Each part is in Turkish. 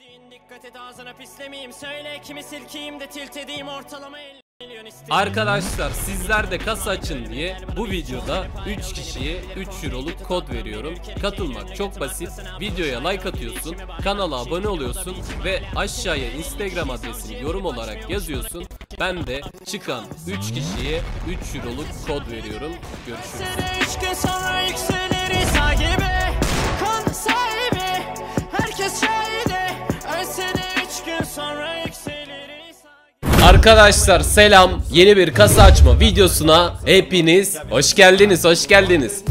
dediğin dikkat et ağzına pislemeyeyim söyle kimi silkeyim de tilt edeyim ortalama 50 milyon isteyeyim. Arkadaşlar sizler de kasa açın diye bu videoda 3 kişiye 3 euroluk kod veriyorum. Katılmak çok basit. Videoya like atıyorsun, kanala abone oluyorsun ve aşağıya Instagram adresini yorum olarak yazıyorsun. Ben de çıkan 3 kişiye 3 euroluk kod veriyorum. Görüşürüz. Arkadaşlar selam. Yeni bir kasa açma videosuna hepiniz hoş geldiniz, hoş geldiniz.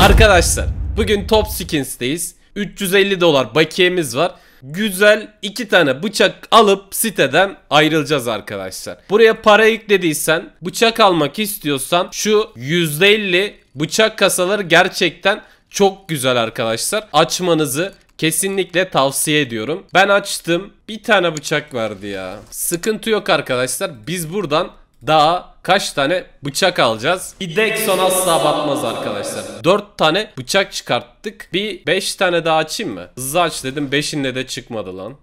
Arkadaşlar bugün Top Skins'teyiz. 350 dolar bakiyemiz var. Güzel iki tane bıçak alıp siteden ayrılacağız arkadaşlar. Buraya para yüklediysen bıçak almak istiyorsan şu %50 Bıçak kasaları gerçekten çok güzel arkadaşlar. Açmanızı kesinlikle tavsiye ediyorum. Ben açtım. Bir tane bıçak vardı ya. Sıkıntı yok arkadaşlar. Biz buradan daha kaç tane bıçak alacağız? Bir Dexon asla batmaz arkadaşlar. 4 tane bıçak çıkarttık. Bir 5 tane daha açayım mı? Hızlı aç dedim. 5'inle de çıkmadı lan.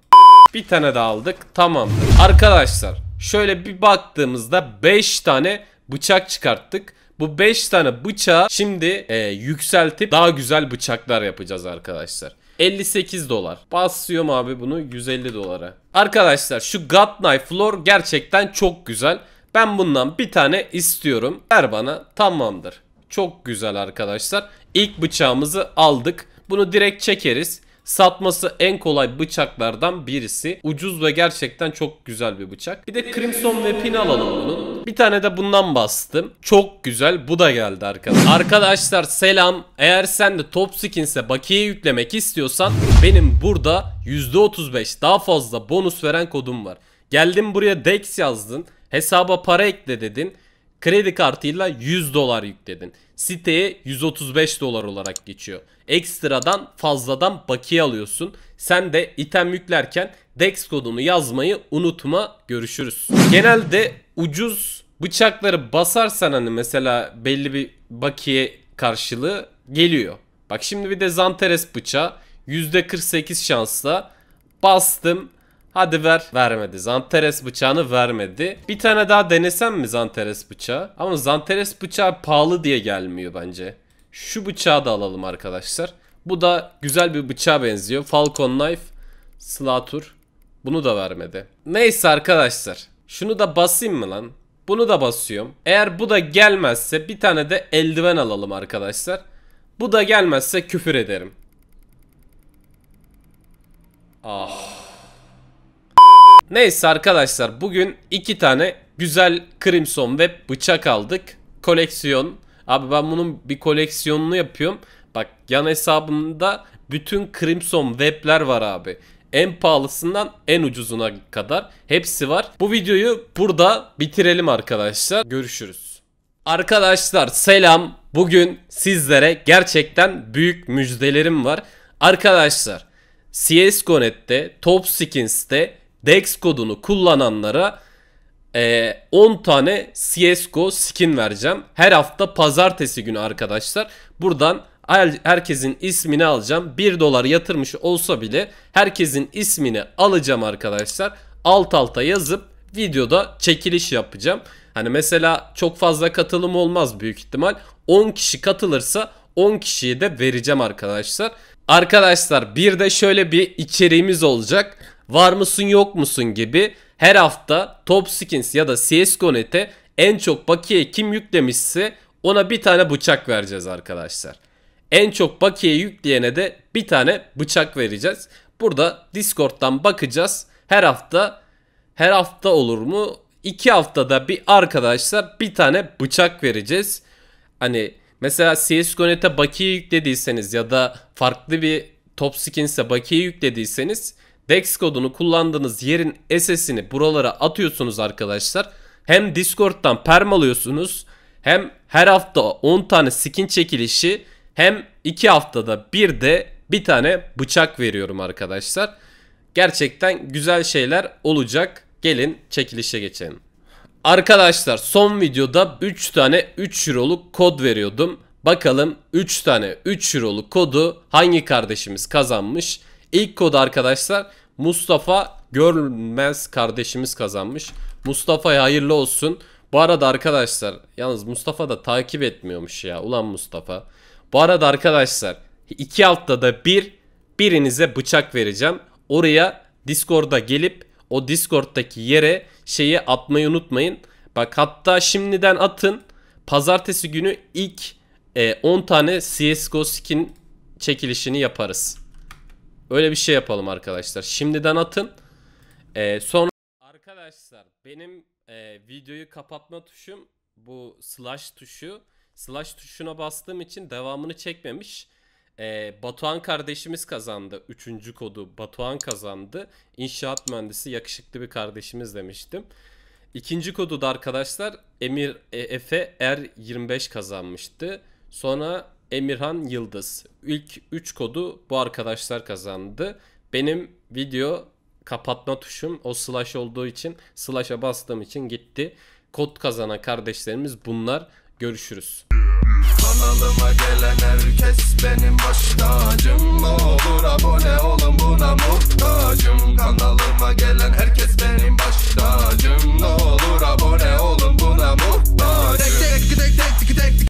Bir tane daha aldık. Tamam. Arkadaşlar şöyle bir baktığımızda 5 tane bıçak çıkarttık. Bu 5 tane bıçağı şimdi e, yükseltip daha güzel bıçaklar yapacağız arkadaşlar. 58 dolar. Basıyorum abi bunu 150 dolara. Arkadaşlar şu God Knife Floor gerçekten çok güzel. Ben bundan bir tane istiyorum. Ver bana tamamdır. Çok güzel arkadaşlar. İlk bıçağımızı aldık. Bunu direkt çekeriz. Satması en kolay bıçaklardan birisi. Ucuz ve gerçekten çok güzel bir bıçak. Bir de Crimson ve Weapon alalım bunun. Bir tane de bundan bastım. Çok güzel. Bu da geldi arkadaşlar. arkadaşlar selam. Eğer sen de Top Skins'e bakiye yüklemek istiyorsan benim burada %35 daha fazla bonus veren kodum var. Geldim buraya Dex yazdın. Hesaba para ekle dedin. Kredi kartıyla 100 dolar yükledin. Siteye 135 dolar olarak geçiyor. Ekstradan fazladan bakiye alıyorsun. Sen de item yüklerken DEX kodunu yazmayı unutma. Görüşürüz. Genelde ucuz bıçakları basarsan hani mesela belli bir bakiye karşılığı geliyor. Bak şimdi bir de Zanteres bıçağı %48 şansla bastım Hadi ver. Vermedi. Zanteres bıçağını vermedi. Bir tane daha denesem mi Zanteres bıçağı? Ama Zanteres bıçağı pahalı diye gelmiyor bence. Şu bıçağı da alalım arkadaşlar. Bu da güzel bir bıçağa benziyor. Falcon Knife. Slatur. Bunu da vermedi. Neyse arkadaşlar. Şunu da basayım mı lan? Bunu da basıyorum. Eğer bu da gelmezse bir tane de eldiven alalım arkadaşlar. Bu da gelmezse küfür ederim. Ah. Neyse arkadaşlar bugün iki tane güzel Crimson Web bıçak aldık. Koleksiyon. Abi ben bunun bir koleksiyonunu yapıyorum. Bak yan hesabımda bütün Crimson Web'ler var abi. En pahalısından en ucuzuna kadar hepsi var. Bu videoyu burada bitirelim arkadaşlar. Görüşürüz. Arkadaşlar selam. Bugün sizlere gerçekten büyük müjdelerim var. Arkadaşlar CSGO.net'te, Top Skins'te DEX kodunu kullananlara e, 10 tane CSGO skin vereceğim. Her hafta pazartesi günü arkadaşlar. Buradan herkesin ismini alacağım. 1 dolar yatırmış olsa bile herkesin ismini alacağım arkadaşlar. Alt alta yazıp videoda çekiliş yapacağım. Hani mesela çok fazla katılım olmaz büyük ihtimal. 10 kişi katılırsa 10 kişiyi de vereceğim arkadaşlar. Arkadaşlar bir de şöyle bir içeriğimiz olacak var mısın yok musun gibi her hafta Top Skins ya da CSGO.net'e en çok bakiye kim yüklemişse ona bir tane bıçak vereceğiz arkadaşlar. En çok bakiye yükleyene de bir tane bıçak vereceğiz. Burada Discord'dan bakacağız. Her hafta her hafta olur mu? İki haftada bir arkadaşlar bir tane bıçak vereceğiz. Hani mesela CSGO.net'e bakiye yüklediyseniz ya da farklı bir Top Skins'e bakiye yüklediyseniz Dex kodunu kullandığınız yerin SS'ini buralara atıyorsunuz arkadaşlar. Hem Discord'dan perm alıyorsunuz. Hem her hafta 10 tane skin çekilişi. Hem 2 haftada bir de bir tane bıçak veriyorum arkadaşlar. Gerçekten güzel şeyler olacak. Gelin çekilişe geçelim. Arkadaşlar son videoda 3 tane 3 Euro'luk kod veriyordum. Bakalım 3 tane 3 Euro'luk kodu hangi kardeşimiz kazanmış? İlk kod arkadaşlar Mustafa Görmez kardeşimiz kazanmış. Mustafa'ya hayırlı olsun. Bu arada arkadaşlar yalnız Mustafa da takip etmiyormuş ya. Ulan Mustafa. Bu arada arkadaşlar iki altta da bir birinize bıçak vereceğim. Oraya Discord'a gelip o Discord'daki yere şeyi atmayı unutmayın. Bak hatta şimdiden atın. Pazartesi günü ilk e, 10 tane CSGO skin çekilişini yaparız. Öyle bir şey yapalım arkadaşlar. Şimdiden atın. Ee, sonra arkadaşlar benim e, videoyu kapatma tuşum bu slash tuşu. Slash tuşuna bastığım için devamını çekmemiş. Ee, Batuhan kardeşimiz kazandı. Üçüncü kodu Batuhan kazandı. İnşaat mühendisi yakışıklı bir kardeşimiz demiştim. İkinci kodu da arkadaşlar Emir e, Efe R25 kazanmıştı. Sonra Emirhan Yıldız. İlk 3 kodu bu arkadaşlar kazandı. Benim video kapatma tuşum o slash olduğu için slash'a bastığım için gitti. Kod kazanan kardeşlerimiz bunlar. Görüşürüz. Kanalıma gelen herkes benim başım.